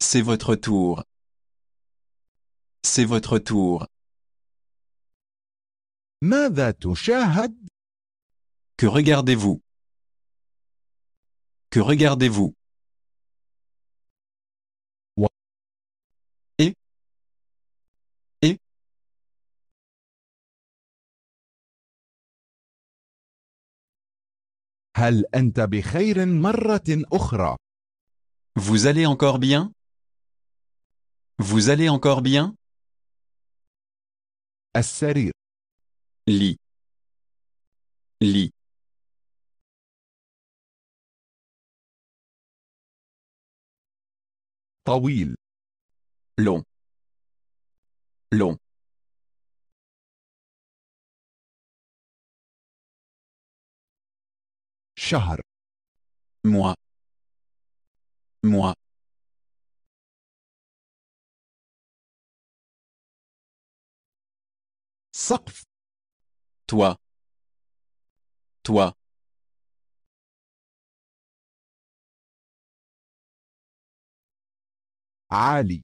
C'est votre tour. C'est votre tour. ماذا Que regardez-vous Que regardez-vous Vous allez encore bien? Vous allez encore bien? السرير Li. lit طويل long long شهر موا موا سقف توا توا عالي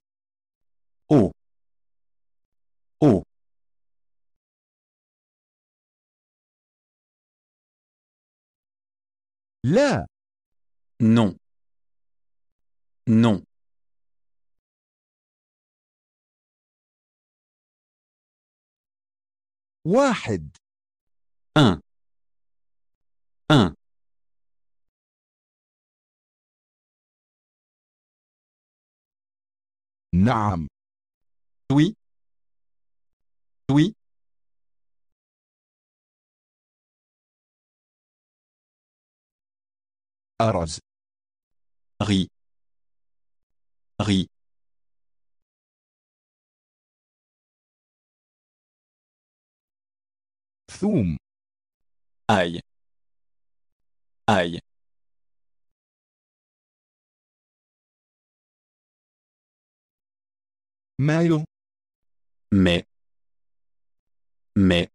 او او La! Non. Non. واحد un un نعم oui oui Arroz. Riz. Riz. Zoom. Aïe. Aïe. Mayo. Mai. Mai.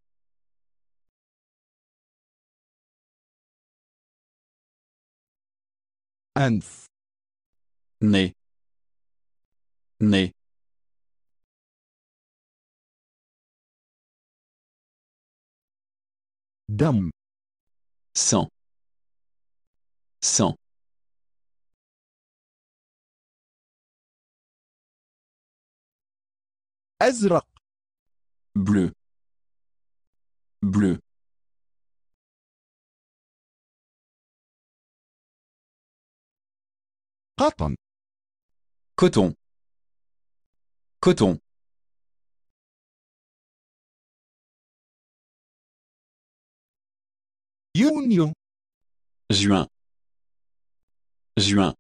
ne, nez dame sang sang Azraq. bleu bleu Coton. Coton. Coton. Union. Juin. Juin.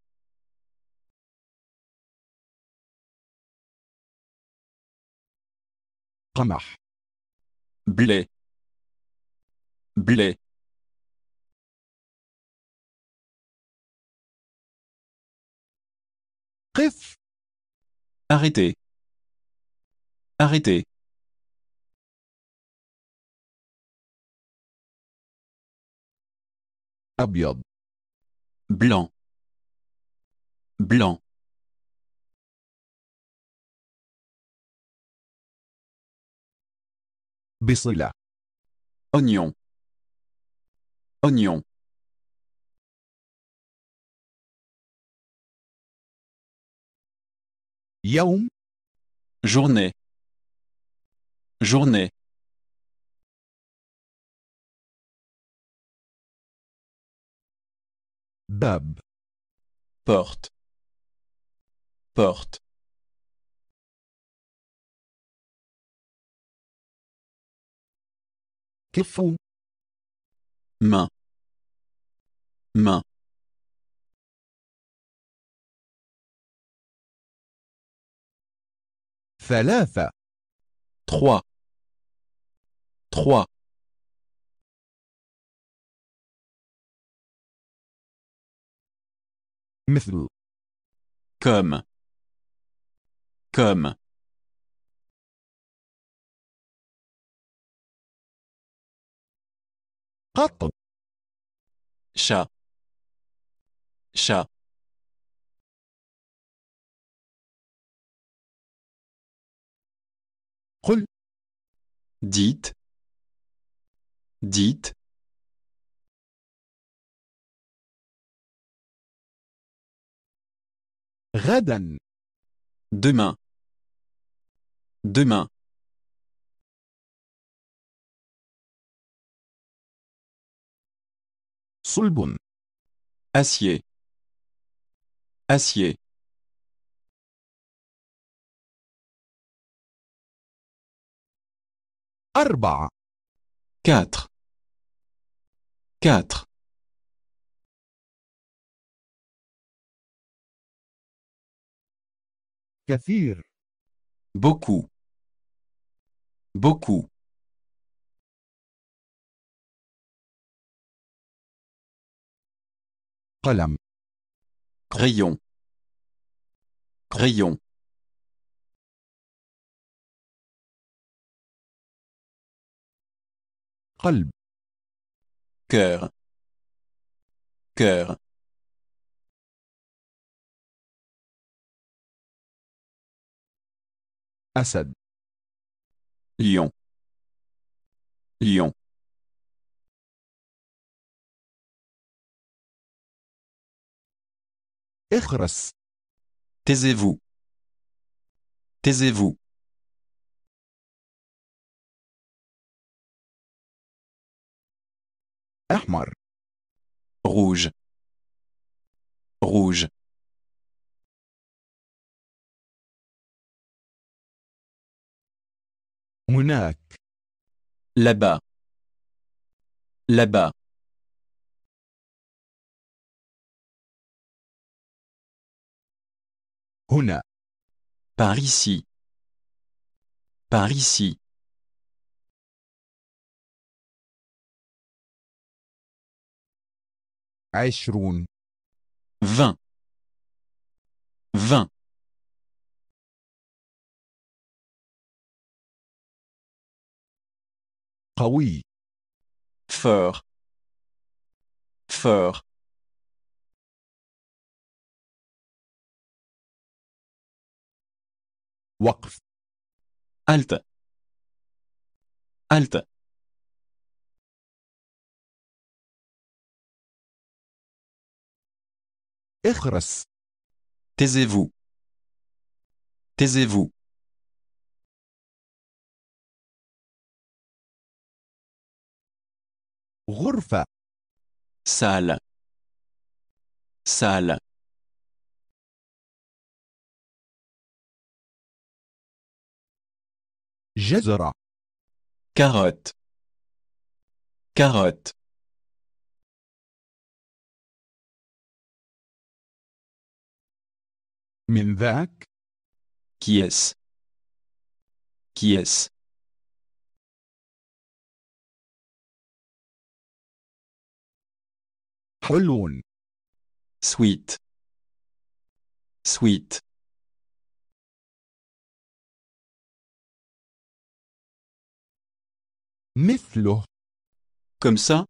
Ramar. Blé. Blé. Arrêtez. Arrêtez. Arrêtez. Blanc. Blanc. Bessela. Oignon. Oignon. Yaoum Journée Journée Bab Porte Porte font. Main Main ثلاثة 3 3 comme comme قط chat chat dites dites Radan. Demain. Demain. Sulbun. Acier. Acier. أربعة quatre quatre كثير beaucoup beaucoup قلم crayon crayon cœur cœur Assad lion lion اخرس taisez-vous taisez-vous rouge rouge Munak. là-bas là-bas هنا par ici par ici عشرون vingt vingt قوي fort fort وقف ألت ألت Ehras. Taisez-vous. Taisez-vous. Chambre. salle salle carotte carotte Qui est-ce Qui est-ce Sweet. Sweet. mithlo Comme ça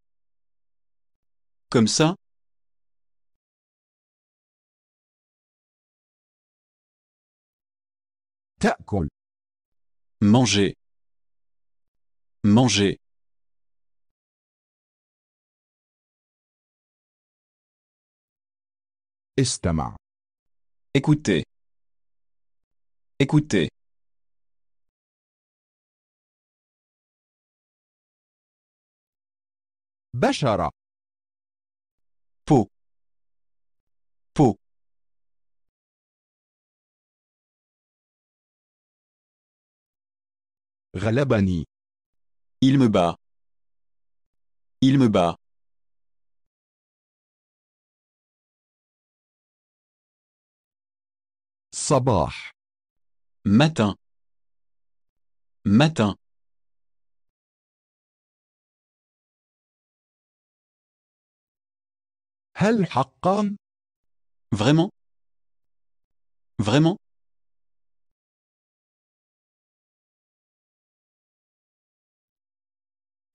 Comme ça Tacol. Manger. Manger. Estama. Écoutez. Écoutez. Bachara. Ralabani. Il me bat. Il me bat. Sabah. Matin. Matin. Hel حقا؟ Vraiment Vraiment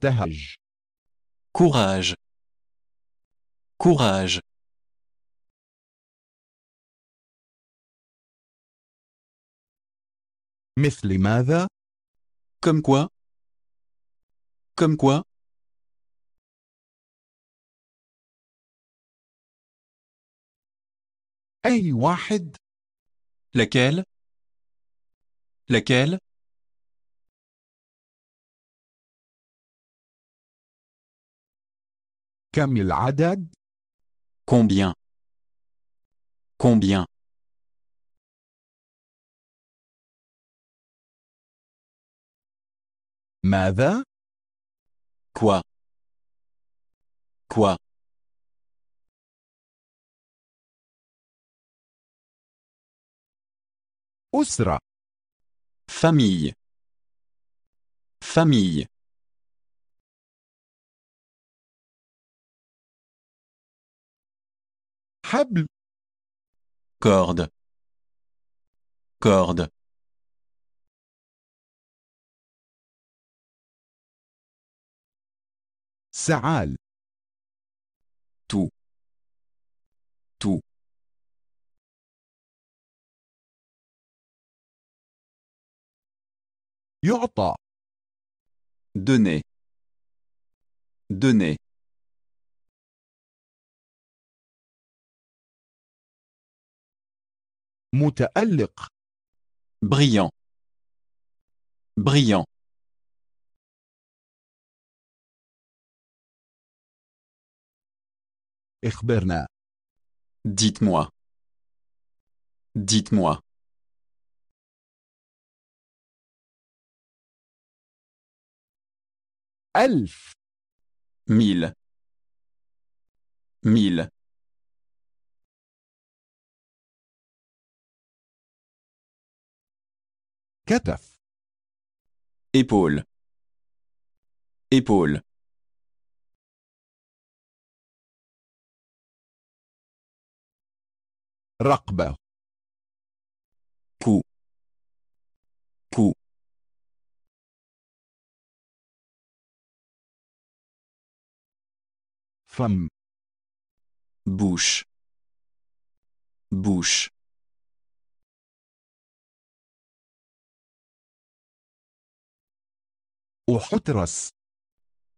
Courage. Courage. Courage. Comme quoi? Comme quoi? Hey واحد؟ Laquelle? Laquelle? كم العدد؟ Combien Combien ماذا؟ Quoi Quoi أسرة Famille Famille cordes corde corde سعال tout tout يعطى donner donner متألق brillant brillant اخبرنا dites-moi dites-moi ألف mille mille Cataf. Épaule. Épaule. Raqba. cou cou femme bouche bouche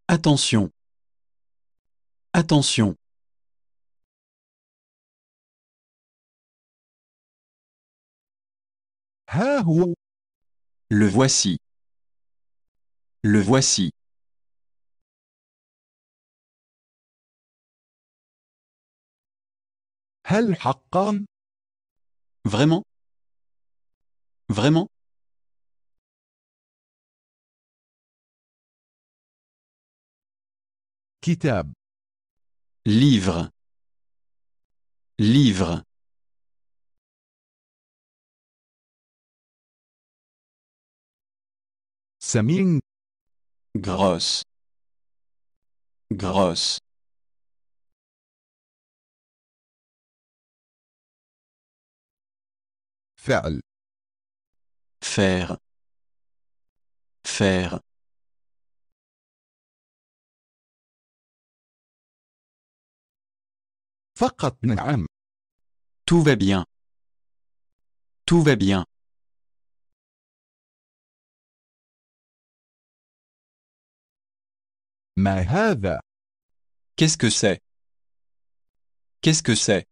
Attention. Attention. Le voici. Le voici. Vraiment Vraiment Livre. Livre. Saming. Grosse. Grosse. Faire. Faire. Faire. فقط Tout va bien. Tout va bien. mais quest Qu'est-ce que c'est Qu'est-ce que c'est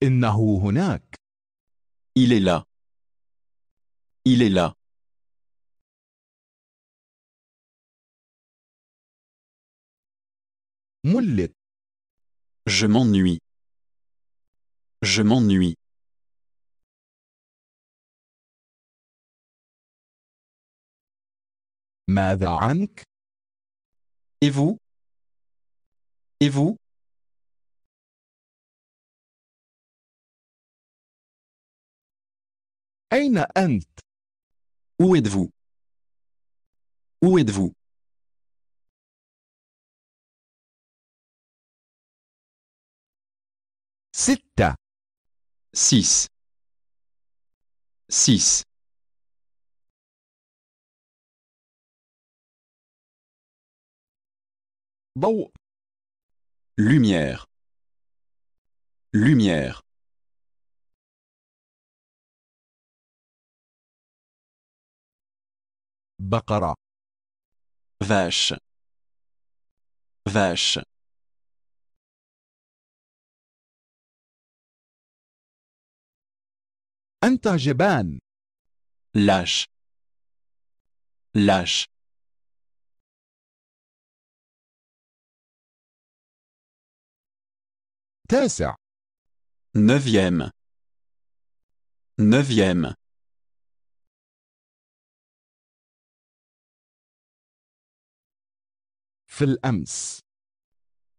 Il est là. Il est là. Je m'ennuie. Je m'ennuie. Et vous Et vous Où êtes-vous Où êtes-vous six six ضوء lumière lumière بقرة vache vache أنت جبان. لاش. لاش. تاسع. نوفيام. نوفيام. في الأمس.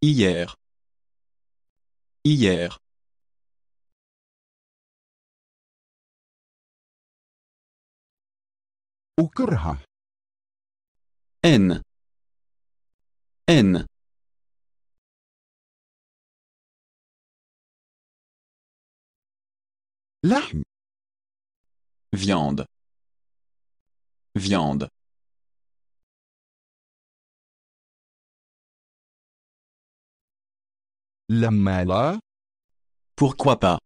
Hier. Hier. N N viande viande La pourquoi pas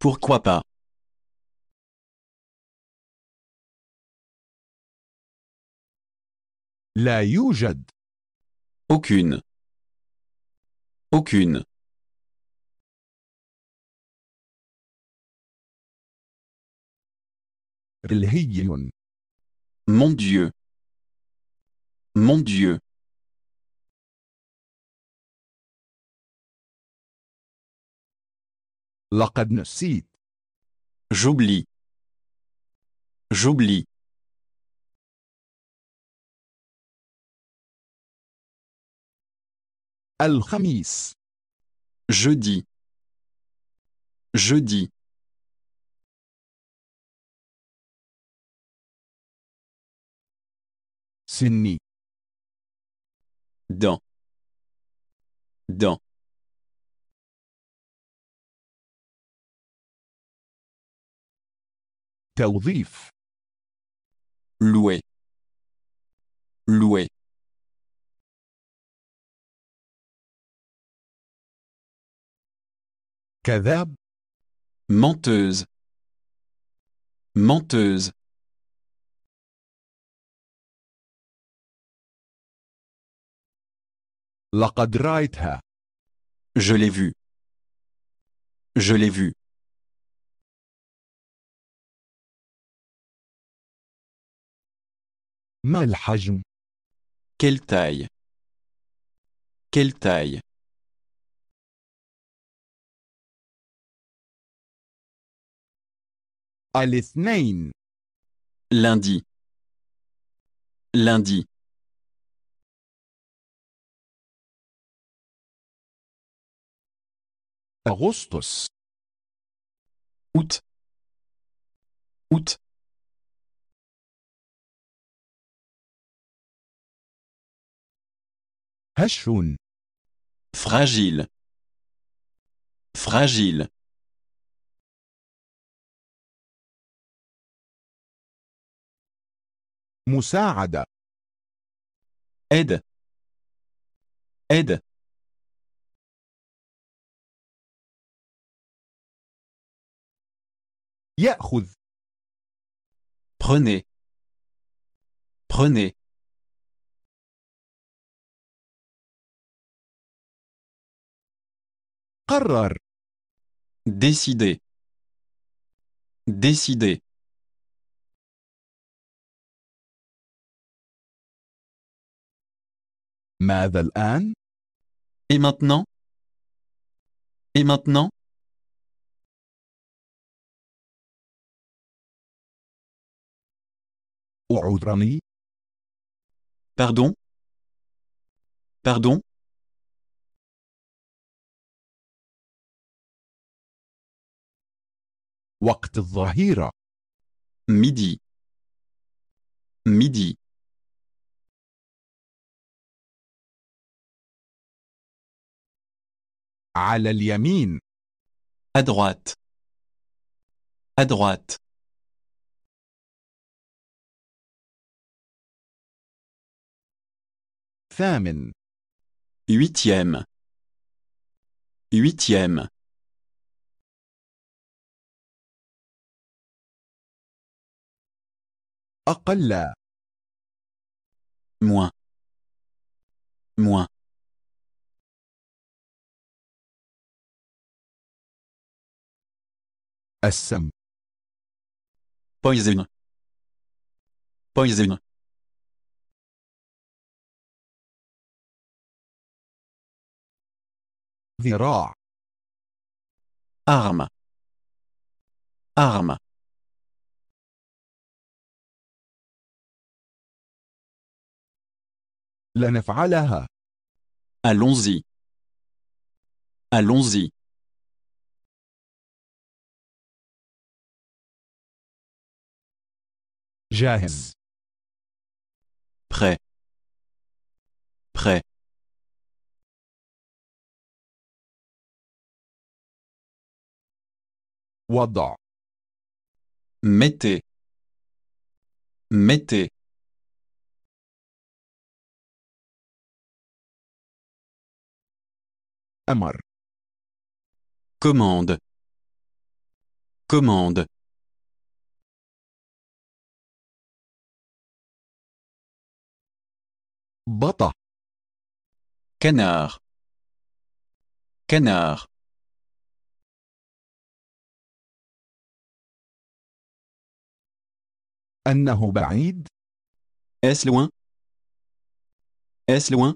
pourquoi pas La يوجد. Aucune. Aucune. Mon Dieu. Mon Dieu. لقد J'oublie. J'oublie. Al-Khamis. Jeudi. Jeudi. Sunni. Dans. Dans. توظيف Loué. Loué. كذاب menteuse menteuse لقد je l'ai vu. je l'ai vu. ما quelle taille quelle taille الاثنين lundi lundi أغسطس août août هشون fragile fragile مساعدة aide aide يأخذ prenez prenez قرر décider décider ماذا الآن؟ Et maintenant Et maintenant أعذرني Pardon Pardon وقت الظهيرة Midi Midi على اليمين à droite à droite ثامن huitième huitième أقل moins moins السم poison poison ذراع arme arme لنفعلها allons-y allons-y prêt prêt Wada. mettez mettez Amar. commande commande بطة canard canard أنه بعيد Est-ce loin Est-ce loin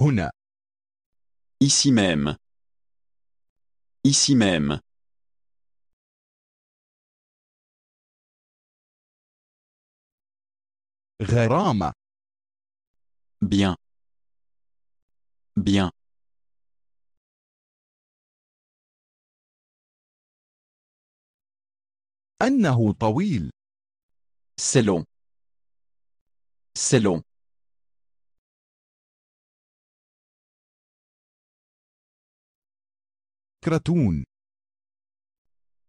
هنا Ici même. Ici même. غرامة. Bien. Bien. أنه طويل. C'est long. C'est long. كرتون.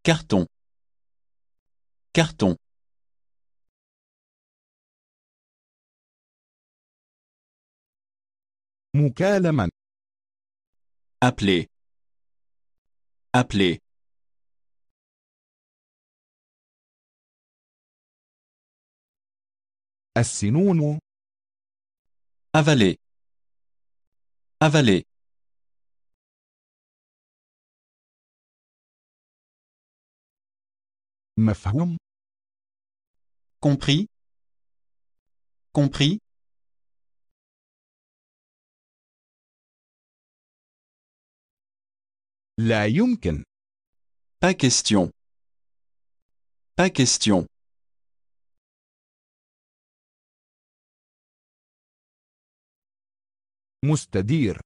Carton. Carton. مكالمة appeler appeler السنون avaler avaler مفهوم compris compris لا يمكن. Pas question. Pas question. مستدير.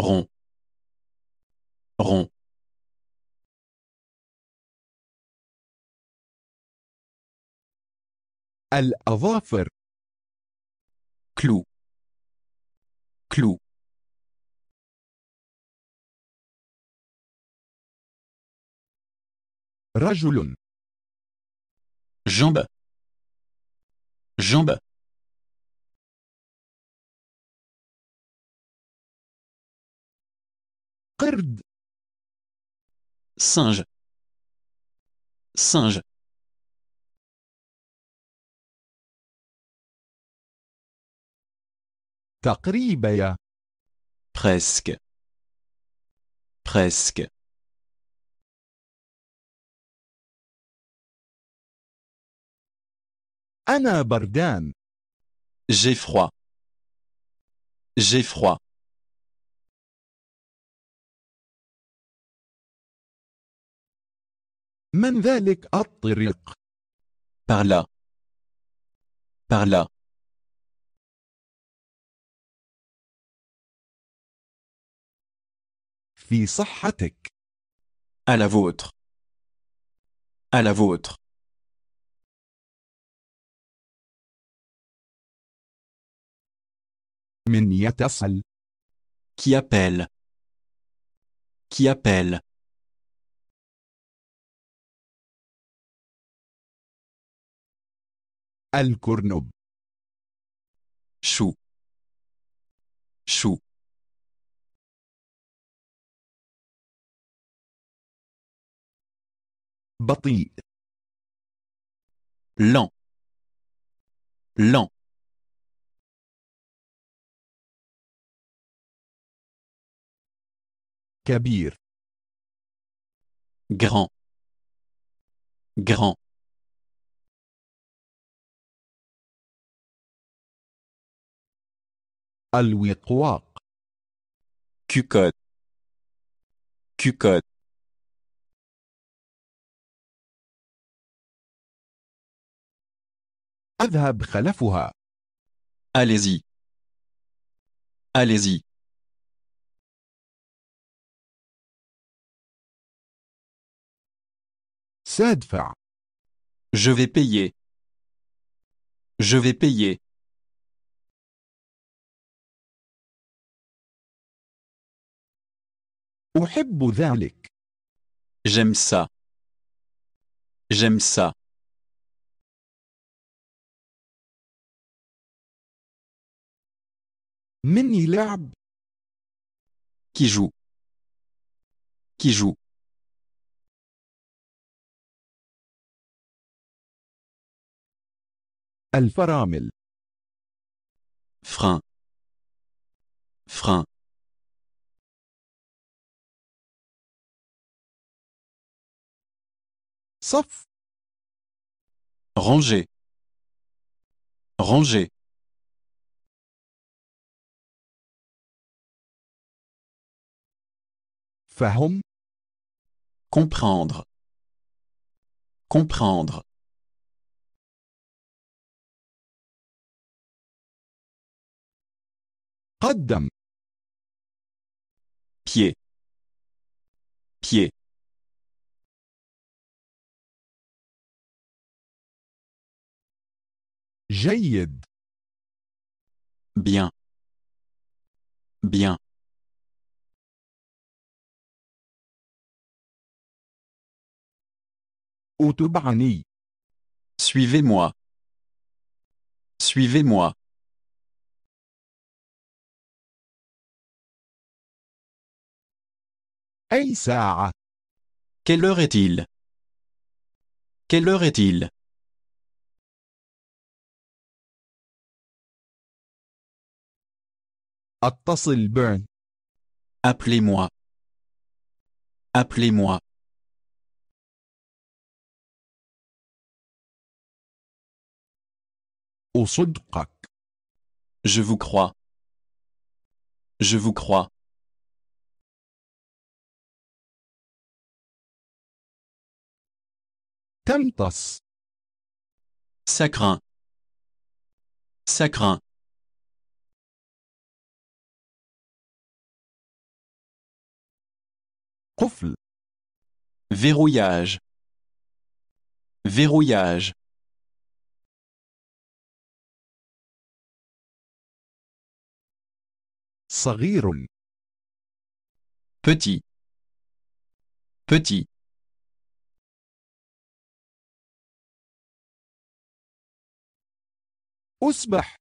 Rond. Rond. الأظافر. Clou. Clou. رجل جنب جنب قرد سنج سنج تقريبا presque presque Anna Bardan. J'ai froid. J'ai froid. من ذلك الطريق؟ Par là. Par là. في صحتك. À la vôtre. À la vôtre. من qui appelle qui appelle Alcornob chou chou بطيء lent lent Kabir. Grand. Grand. Al-Wiqwaq. Q-code. Adhab khalafuha. Allez-y. Allez-y. Je vais payer. Je vais payer. J'aime ça. J'aime ça. Qui joue Qui joue alfaramil frein frein صف ranger ranger فهم comprendre comprendre قدم pied pied جيد bien bien Autobarani. Suivez-moi. Suivez-moi. Quelle heure est-il Quelle heure est-il Atta Appelez-moi. Appelez-moi. Je vous crois. Je vous crois. تمتص Sacrin. craint Verrouillage. Verrouillage. صغير. Petit. Petit. أسبح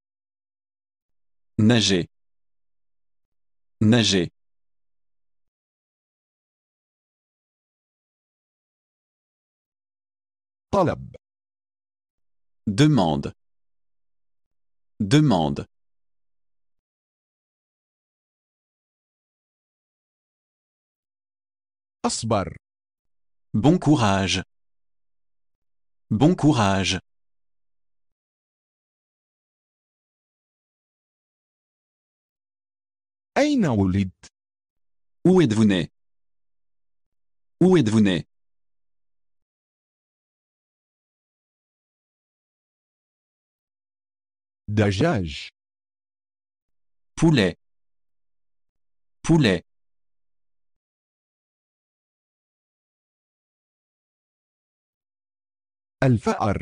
nager nager طلب demande demande Asbar. bon courage bon courage Où êtes-vous né? Où êtes-vous né? Dajage. Poulet. Poulet. الفأر.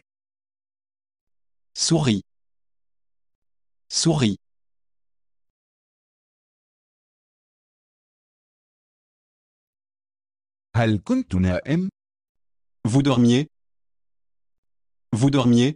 Souris. Souris. Vous dormiez Vous dormiez